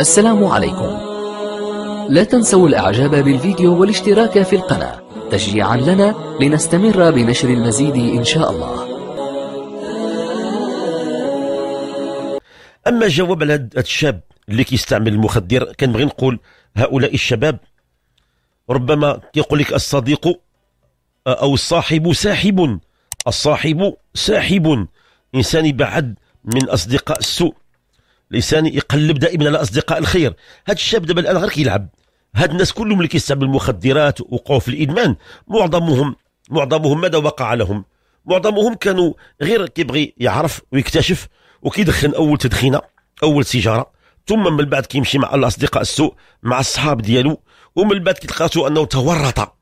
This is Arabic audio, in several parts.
السلام عليكم لا تنسوا الاعجاب بالفيديو والاشتراك في القناة تشجيعا لنا لنستمر بنشر المزيد ان شاء الله اما جواب على هذا الشاب اللي كيستعمل المخدر كنبغي نقول هؤلاء الشباب ربما يقول لك الصديق آه، او الصاحب ساحب الصاحب ساحب انسان بعد من اصدقاء السوء لساني يقلب دائما على اصدقاء الخير هذا الشاب دابا الان غير كيلعب هاد الناس كلهم اللي كيستعملوا المخدرات وقعوا في الادمان معظمهم معظمهم ماذا وقع لهم معظمهم كانوا غير كيبغي يعرف ويكتشف وكيدخن اول تدخينه اول سيجاره ثم من بعد كيمشي مع الاصدقاء السوء مع الصحاب ديالو ومن بعد كتلقاتو انه تورط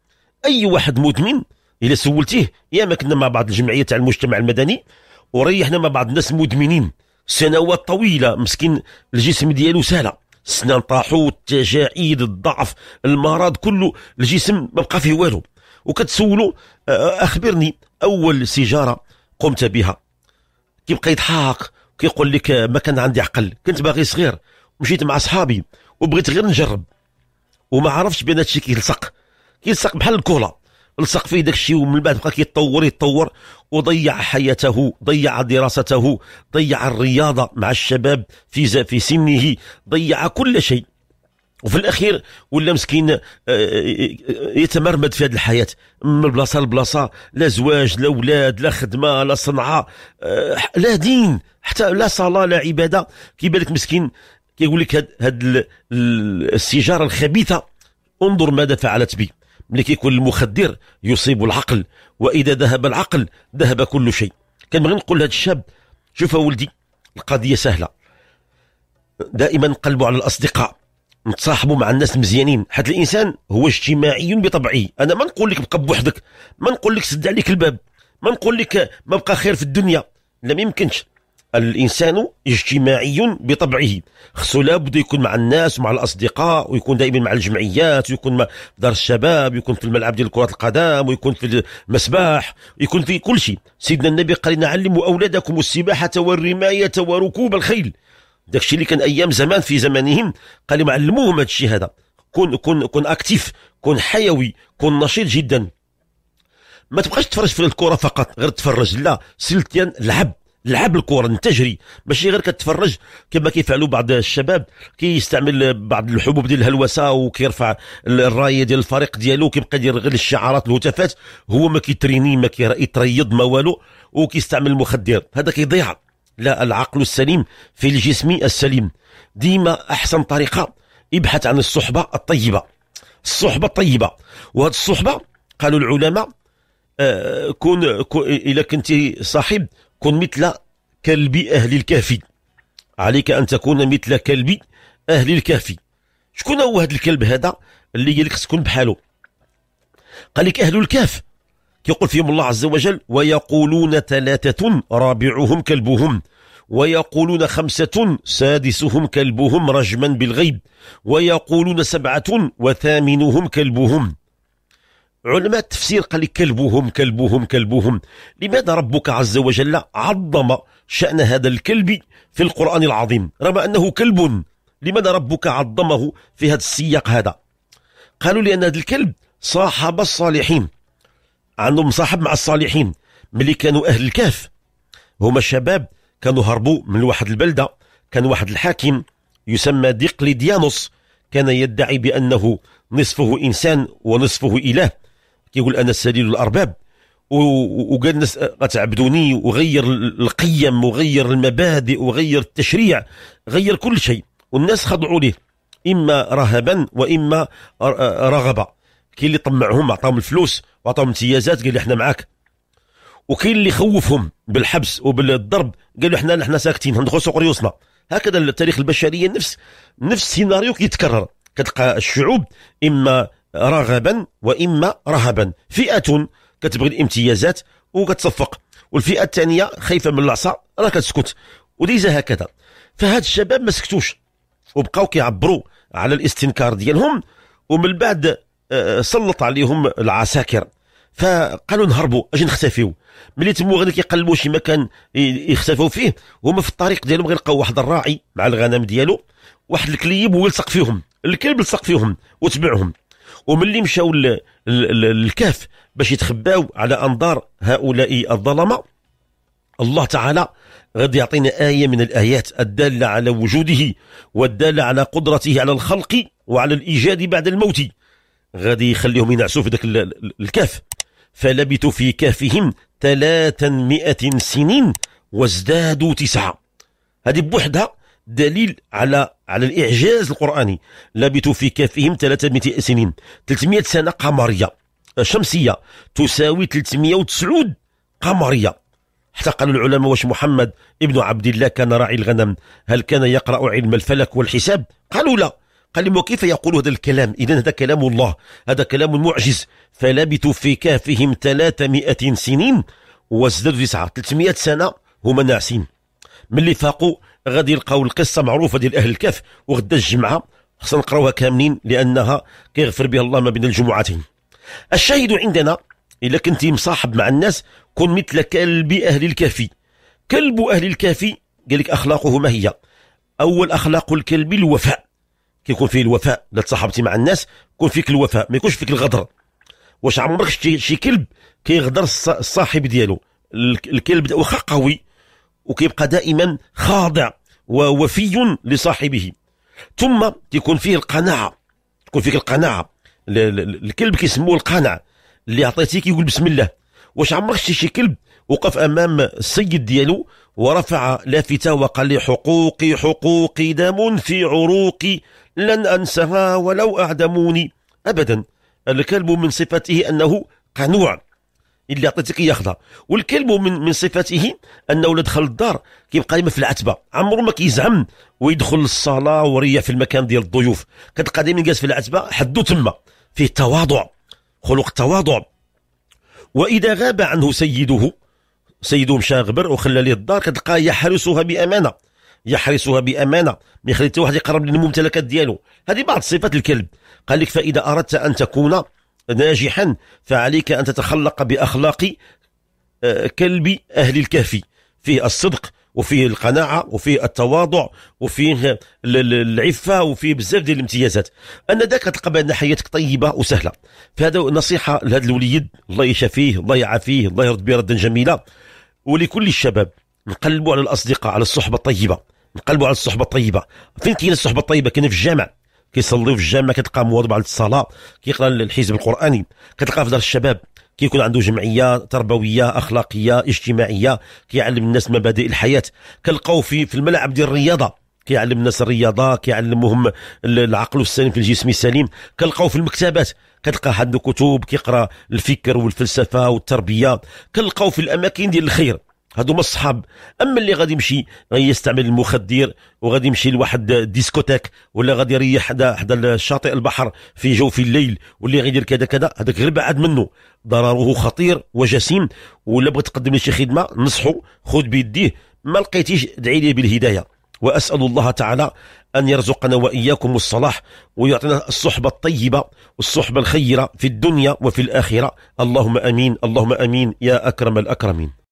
اي واحد مدمن الا سولتيه يا ما كنا مع بعض الجمعيه تاع المجتمع المدني وريحنا مع بعض الناس المدمنين سنوات طويله مسكين الجسم ديالو سهله السنان طاحوا التجاعيد الضعف المرض كله الجسم ما بقى فيه والو وكتسولو آه، آه، اخبرني اول سيجاره قمت بها كيبقى يضحك كيقول لك آه، ما كان عندي عقل كنت باغي صغير مشيت مع صحابي وبغيت غير نجرب وما عرفتش بان هادشي كيلصق كيلصق بحال الكولا لصق فيه داكشي ومن بعد بقى كيتطور يتطور وضيع حياته ضيع دراسته ضيع الرياضة مع الشباب في, في سنه ضيع كل شيء وفي الاخير ولا مسكين آه، آه، آه، يتمرمد في هذه الحياه من بلاصه لبلاصه لا زواج لا اولاد لا خدمه لا صنعه لا دين حتى لا صلاه لا عباده كيبان لك مسكين كيقول لك هذه السيجاره الخبيثه انظر ماذا فعلت بي ملي كيكون المخدر يصيب العقل وإذا ذهب العقل ذهب كل شيء كنبغي نقول لهذا الشاب شوف ولدي القضية سهلة دائما قلبوا على الأصدقاء نتصاحبوا مع الناس مزيانين حيت الانسان هو اجتماعي بطبعه انا ما نقول لك بقى بوحدك ما نقول لك سد عليك الباب ما نقول لك ما بقى خير في الدنيا لا ما يمكنش الانسان اجتماعي بطبعه خصو لابد يكون مع الناس ومع الاصدقاء ويكون دائما مع الجمعيات ويكون مع دار الشباب ويكون في الملعب ديال كره القدم ويكون في المسبح ويكون في كل شيء سيدنا النبي قال نعلموا اولادكم السباحه والرمايه وركوب الخيل داك الشيء اللي كان ايام زمان في زمانهم قال لهم علموهم هذا الشيء هذا كن كن كن اكتيف كن حيوي كن نشيط جدا ما تبقاش تفرج في الكره فقط غير تفرج لا سلتيا لعب لعب الكره تجري ماشي غير كتفرج كما كيفعلوا بعض الشباب كيستعمل بعض الحبوب ديال الهلوسه وكيرفع الرايه ديال الفريق ديالو كيبقى يدير غير الشعارات الهتافات هو ما كيتريني ما كيتريض ما والو وكيستعمل المخدر هذا كيضيع لا العقل السليم في الجسم السليم ديما احسن طريقه ابحث عن الصحبه الطيبه الصحبه الطيبه وهذه الصحبه قالوا العلماء آه، كون, الا إذا كنت صاحب كن مثل كلب أهل الكهف عليك أن تكون مثل كلب أهل الكهف شكون هو هذا الكلب هذا اللي قال لك تكون بحاله قال لك أهل الكهف كيقول فيهم الله عز وجل ويقولون ثلاثة رابعهم كلبهم ويقولون خمسة سادسهم كلبهم رجما بالغيب ويقولون سبعة وثامنهم كلبهم علماء التفسير قال لك كلبهم كلبهم كلبهم لماذا ربك عز وجل عظم شأن هذا الكلب في القرآن العظيم رغم أنه كلب لماذا ربك عظمه في هذا السياق هذا قالوا لأن هذا الكلب صاحب الصالحين عندهم صاحب مع الصالحين ملي كانوا أهل الكهف هما شباب كانوا هربوا من واحد البلدة كان واحد الحاكم يسمى ديقليديانوس كان يدعي بأنه نصفه إنسان ونصفه إله كيقول انا السليل الارباب وقال الناس غتعبدوني وغير القيم وغير المبادئ وغير التشريع غير كل شيء والناس خضعوا ليه اما رهبا واما رغبه كاين اللي طمعهم عطاهم الفلوس وعطاهم امتيازات قال لي احنا معاك وكاين اللي خوفهم بالحبس وبالضرب قالوا احنا احنا ساكتين سوق ريوسنا هكذا التاريخ البشريه نفس نفس السيناريو كيتكرر كتلقى الشعوب اما رغبا واما رهبا فئه كتبغي الامتيازات وكتصفق والفئه الثانيه خايفه من العصا راه كتسكت وديزا هكذا فهاد الشباب ما سكتوش وبقاو كيعبروا على الاستنكار ديالهم ومن بعد آه، آه، سلط عليهم العساكر فقالوا نهربوا اجي نختفيو ملي تمو غادي كيقلبوا شي مكان يختفوا فيه هما في الطريق ديالهم غيلقاو واحد الراعي مع الغنم ديالو واحد الكليب ويلصق فيهم الكلب لصق فيهم وتبعهم وملي مشاو للكهف باش يتخباو على انظار هؤلاء الظلمه الله تعالى غادي يعطينا آية من الآيات الدالة على وجوده والدالة على قدرته على الخلق وعلى الإيجاد بعد الموت غادي يخليهم ينعسوا في ذاك الكهف فلبثوا في كهفهم 300 سنين وازدادوا تسعة هذه بوحدها دليل على على الاعجاز القراني لبثوا في كافهم 300 سنين 300 سنه قمريه شمسيه تساوي 309 قمريه حتى قال العلماء واش محمد ابن عبد الله كان راعي الغنم هل كان يقرا علم الفلك والحساب قالوا لا قال لهم وكيف يقول هذا الكلام اذا هذا كلام الله هذا كلام معجز فلبثوا في كهفهم 300 سنين وازدادوا تسعه 300 سنه هما ناعسين ملي فاقوا غادي يلقاو القصه معروفه ديال اهل الكهف وغدا الجمعه خصنا نقراوها كاملين لانها كيغفر بها الله ما بين الجمعتين الشاهد عندنا الا كنتي مصاحب مع الناس كن مثل كلب اهل الكهف كلب اهل الكهف قال لك اخلاقه ما هي اول اخلاق الكلب الوفاء كيكون فيه الوفاء لا تصاحبتي مع الناس كون فيك الوفاء ما يكونش فيك الغدر واش عمرك شتي شي كلب كيغدر الصاحب ديالو الكلب واخا قوي وكيبقى دائما خاضع ووفي لصاحبه ثم تكون فيه القناعه تكون فيك القناعه الكلب كيسموه القنع اللي عطيتيه كيقول بسم الله واش عمرك شتي شي كلب وقف امام السيد ديالو ورفع لافته وقال لي حقوقي حقوقي دم في عروقي لن انساها ولو اعدموني ابدا الكلب من صفته انه قنوع اللي عطيتك ياخذها والكلب من من صفاته انه الا دخل الدار كيبقى ديما في العتبه عمرو ما كيزعم ويدخل للصاله وريا في المكان ديال الضيوف كتلقى ديما جالس في العتبه حدو تما فيه التواضع خلق التواضع واذا غاب عنه سيده سيده مشى غبر وخلى ليه الدار كتلقاه يحرسها بامانه يحرسها بامانه ما يخلي حتى واحد يقرب للممتلكات ديالو هذه بعض صفات الكلب قال لك فاذا اردت ان تكون ناجحا فعليك أن تتخلق بأخلاق آه، كلب أهل الكهف فيه الصدق وفيه القناعة وفيه التواضع وفيه العفة وفيه بزاف ديال الامتيازات أن ذاك تلقى بأن حياتك طيبة وسهلة فهذا نصيحة لهذا الوليد الله يشافيه الله يعافيه الله يرد به ردا جميلا ولكل الشباب نقلبوا على الأصدقاء على الصحبة الطيبة نقلبوا على الصحبة الطيبة فين كاين الصحبة الطيبة كاين في الجامع كيصلي في الجامع كتلقى مواظب على الصلاه كيقرا الحزب القراني كتلقى في دار الشباب كيكون عنده جمعيه تربويه اخلاقيه اجتماعيه كيعلم الناس مبادئ الحياه كنلقاو في في الملعب ديال الرياضه كيعلم الناس الرياضه كيعلمهم العقل السليم في الجسم السليم كنلقاو في المكتبات كتلقى عنده كتب كيقرا الفكر والفلسفه والتربيه كنلقاو في الاماكن ديال الخير هذوما الصحاب اما اللي غادي يمشي يستعمل المخدر وغادي يمشي لواحد ديسكوتيك ولا غادي يريح حدا حدا الشاطئ البحر في جو في الليل واللي غادي يدير كذا كذا هذاك غير بعد منه ضرره خطير وجسيم ولا بغيت تقدم لي شي خدمه نصحو خذ بيديه ما لقيتيش ادعي لي بالهدايه واسال الله تعالى أن يرزقنا وإياكم الصلاح ويعطينا الصحبة الطيبة والصحبة الخيرة في الدنيا وفي الآخرة اللهم أمين اللهم أمين يا أكرم الأكرمين